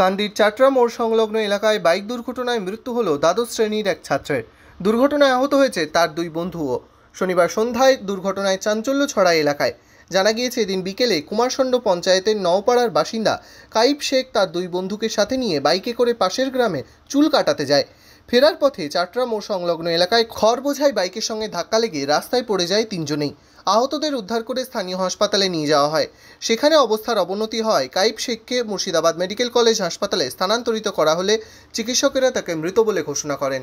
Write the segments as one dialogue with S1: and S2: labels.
S1: কান্দির চাটরা মোড় সংলগ্ন এলাকায় বাইক দুর্ঘটনায় মৃত্যু হল দ্বাদশ শ্রেণীর এক ছাত্রের দুর্ঘটনায় আহত হয়েছে তার দুই বন্ধুও শনিবার সন্ধ্যায় দুর্ঘটনায় চাঞ্চল্য ছড়ায় এলাকায় জানা গিয়েছে এদিন বিকেলে কুমারষণ্ড পঞ্চায়েতের নওপাড়ার বাসিন্দা কাইব শেখ তার দুই বন্ধুকে সাথে নিয়ে বাইকে করে পাশের গ্রামে চুল কাটাতে যায় ফেরার পথে চাটরা মোড় সংলগ্ন এলাকায় খড় বোঝাই বাইকের সঙ্গে ধাক্কা লেগে রাস্তায় পড়ে যায় তিনজনেই আহতদের উদ্ধার করে স্থানীয় হাসপাতালে নিয়ে যাওয়া হয় সেখানে অবস্থার অবনতি হয় কাইপ শেখকে মুর্শিদাবাদ মেডিকেল কলেজ হাসপাতালে স্থানান্তরিত করা হলে চিকিৎসকেরা তাকে মৃত বলে ঘোষণা করেন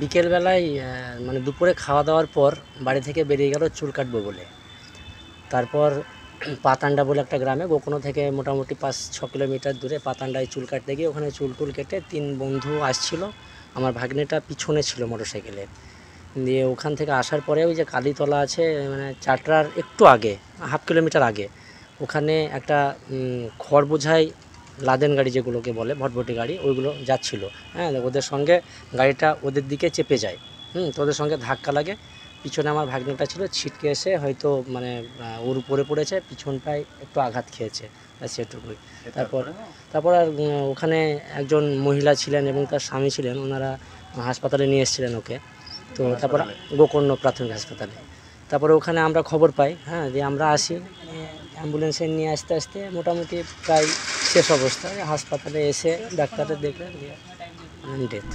S2: বিকেলবেলায় মানে দুপুরে খাওয়া দাওয়ার পর বাড়ি থেকে বেরিয়ে গেল চুল কাটবো বলে তারপর পাতান্ডা বলে একটা গ্রামে গোকনো থেকে মোটামুটি পাঁচ ছ কিলোমিটার দূরে পাতান্ডায় চুল কাটতে গিয়ে ওখানে চুল টুল কেটে তিন বন্ধু আসছিল আমার ভাগ্নেটা পিছনে ছিল মোটরসাইকেলের দিয়ে ওখান থেকে আসার পরে ওই যে কালীতলা আছে মানে চারটার একটু আগে হাফ কিলোমিটার আগে ওখানে একটা খড় বোঝাই লাদেন গাড়ি যেগুলোকে বলে ভটভটি গাড়ি ওইগুলো যাচ্ছিল হ্যাঁ ওদের সঙ্গে গাড়িটা ওদের দিকে চেপে যায় হুম তো ওদের সঙ্গে ধাক্কা লাগে পিছনে আমার ভাগ্নেটা ছিল ছিটকে এসে হয়তো মানে ওর উপরে পড়েছে পিছনটায় একটু আঘাত খেয়েছে সেটুকুই তারপর তারপর আর ওখানে একজন মহিলা ছিলেন এবং তার স্বামী ছিলেন ওনারা হাসপাতালে নিয়ে এসেছিলেন ওকে তো তারপর গোকর্ণ প্রাথমিক হাসপাতালে তারপরে ওখানে আমরা খবর পাই হ্যাঁ যে আমরা আসি অ্যাম্বুলেন্সে নিয়ে আসতে আসতে মোটামুটি প্রায় শেষ অবস্থায় হাসপাতালে এসে ডাক্তারের দেখলেন ডেথ